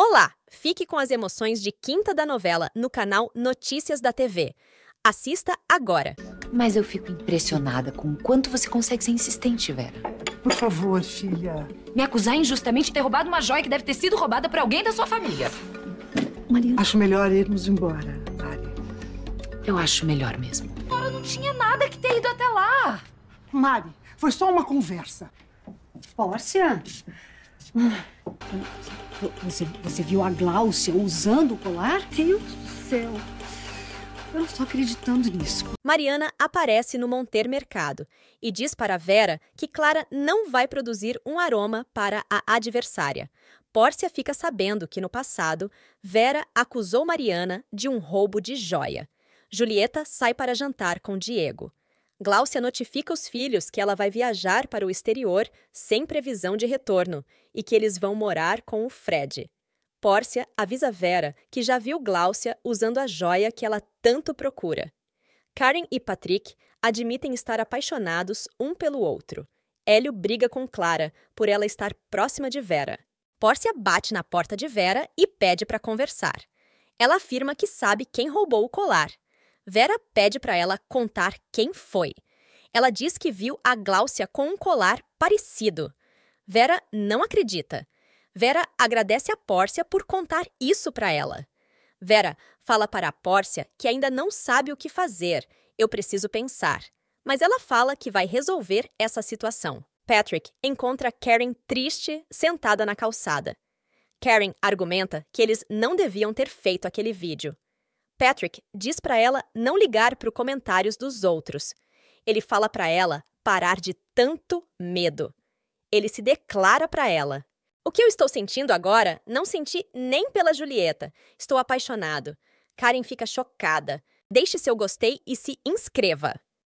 Olá! Fique com as emoções de quinta da novela no canal Notícias da TV. Assista agora! Mas eu fico impressionada com o quanto você consegue ser insistente, Vera. Por favor, filha. Me acusar injustamente de ter roubado uma joia que deve ter sido roubada por alguém da sua família. Maria. Acho melhor irmos embora, Mari. Eu acho melhor mesmo. Agora não tinha nada que ter ido até lá. Mari, foi só uma conversa. Pórcia? Hum. Você, você viu a Gláucia usando o colar? Deus do céu! Eu não estou acreditando nisso. Mariana aparece no Monter Mercado e diz para Vera que Clara não vai produzir um aroma para a adversária. Pórcia fica sabendo que no passado, Vera acusou Mariana de um roubo de joia. Julieta sai para jantar com Diego. Gláucia notifica os filhos que ela vai viajar para o exterior sem previsão de retorno e que eles vão morar com o Fred. Pórcia avisa Vera que já viu Gláucia usando a joia que ela tanto procura. Karen e Patrick admitem estar apaixonados um pelo outro. Hélio briga com Clara por ela estar próxima de Vera. Pórcia bate na porta de Vera e pede para conversar. Ela afirma que sabe quem roubou o colar Vera pede para ela contar quem foi. Ela diz que viu a Gláucia com um colar parecido. Vera não acredita. Vera agradece a Pórcia por contar isso para ela. Vera fala para a Pórcia que ainda não sabe o que fazer. Eu preciso pensar. Mas ela fala que vai resolver essa situação. Patrick encontra Karen triste, sentada na calçada. Karen argumenta que eles não deviam ter feito aquele vídeo. Patrick diz para ela não ligar para os comentários dos outros. Ele fala para ela parar de tanto medo. Ele se declara para ela. O que eu estou sentindo agora, não senti nem pela Julieta. Estou apaixonado. Karen fica chocada. Deixe seu gostei e se inscreva.